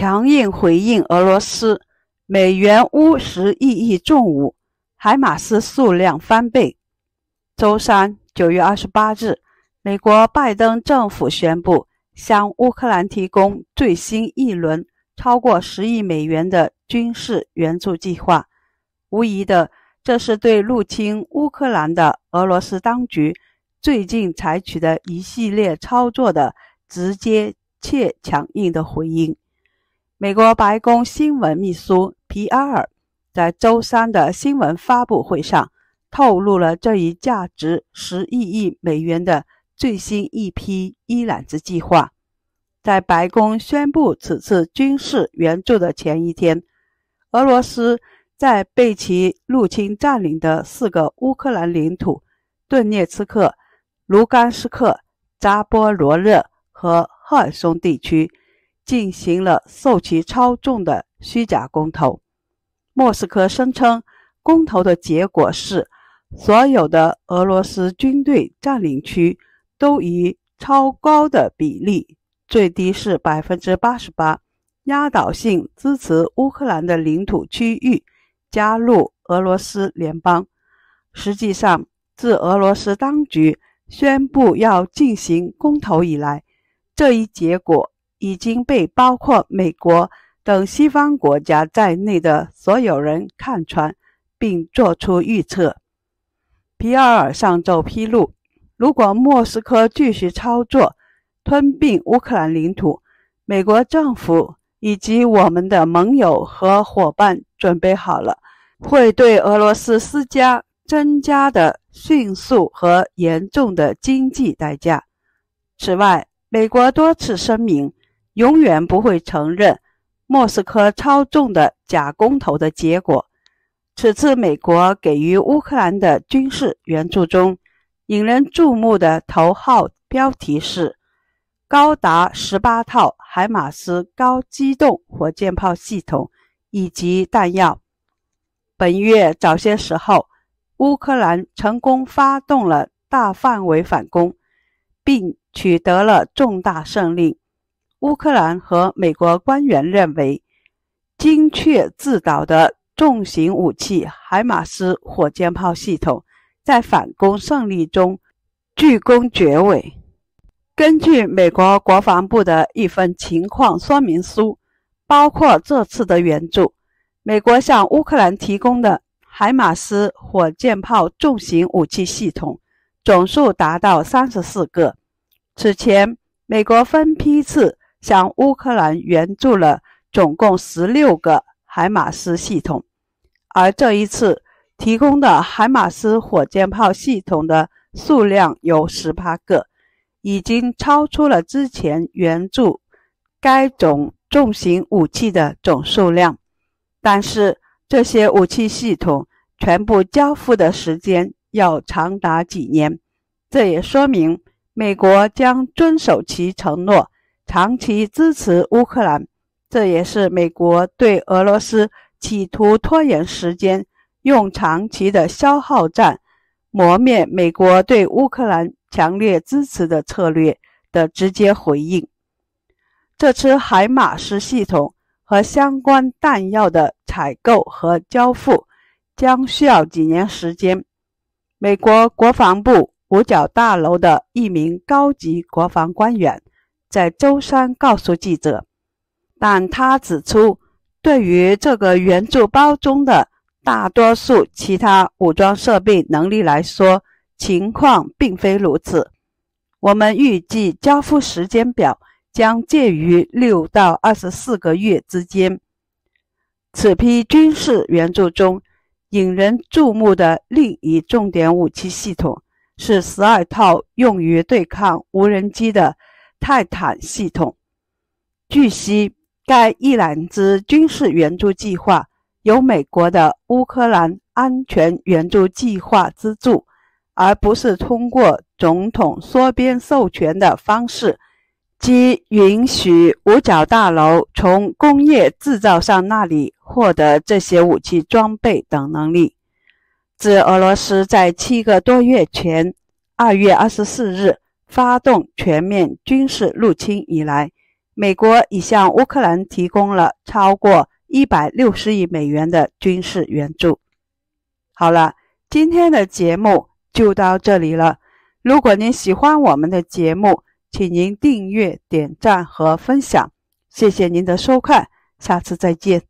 强硬回应俄罗斯，美元乌十亿亿重武，海马斯数量翻倍。周三九月二十八日，美国拜登政府宣布向乌克兰提供最新一轮超过十亿美元的军事援助计划。无疑的，这是对入侵乌克兰的俄罗斯当局最近采取的一系列操作的直接且强硬的回应。美国白宫新闻秘书皮埃尔在周三的新闻发布会上透露了这一价值十亿亿美元的最新一批伊朗之计划。在白宫宣布此次军事援助的前一天，俄罗斯在被其入侵占领的四个乌克兰领土——顿涅茨克、卢甘斯克、扎波罗热和赫尔松地区。进行了受其操纵的虚假公投。莫斯科声称，公投的结果是，所有的俄罗斯军队占领区都以超高的比例，最低是百分之八十八，压倒性支持乌克兰的领土区域加入俄罗斯联邦。实际上，自俄罗斯当局宣布要进行公投以来，这一结果。已经被包括美国等西方国家在内的所有人看穿，并做出预测。皮埃尔上周披露，如果莫斯科继续操作吞并乌克兰领土，美国政府以及我们的盟友和伙伴准备好了，会对俄罗斯施加增加的迅速和严重的经济代价。此外，美国多次声明。永远不会承认莫斯科操纵的假公投的结果。此次美国给予乌克兰的军事援助中，引人注目的头号标题是高达十八套海马斯高机动火箭炮系统以及弹药。本月早些时候，乌克兰成功发动了大范围反攻，并取得了重大胜利。乌克兰和美国官员认为，精确制导的重型武器——海马斯火箭炮系统，在反攻胜利中居功厥伟。根据美国国防部的一份情况说明书，包括这次的援助，美国向乌克兰提供的海马斯火箭炮重型武器系统总数达到三十四个。此前，美国分批次。向乌克兰援助了总共十六个海马斯系统，而这一次提供的海马斯火箭炮系统的数量有十八个，已经超出了之前援助该种重型武器的总数量。但是这些武器系统全部交付的时间要长达几年，这也说明美国将遵守其承诺。长期支持乌克兰，这也是美国对俄罗斯企图拖延时间、用长期的消耗战磨灭美国对乌克兰强烈支持的策略的直接回应。这次海马斯系统和相关弹药的采购和交付将需要几年时间。美国国防部五角大楼的一名高级国防官员。在周三告诉记者，但他指出，对于这个援助包中的大多数其他武装设备能力来说，情况并非如此。我们预计交付时间表将介于六到二十四个月之间。此批军事援助中，引人注目的另一重点武器系统是十二套用于对抗无人机的。泰坦系统。据悉，该一揽子军事援助计划由美国的乌克兰安全援助计划资助，而不是通过总统缩编授权的方式，即允许五角大楼从工业制造商那里获得这些武器装备等能力。自俄罗斯在七个多月前（二月二十四日）发动全面军事入侵以来，美国已向乌克兰提供了超过一百六十亿美元的军事援助。好了，今天的节目就到这里了。如果您喜欢我们的节目，请您订阅、点赞和分享。谢谢您的收看，下次再见。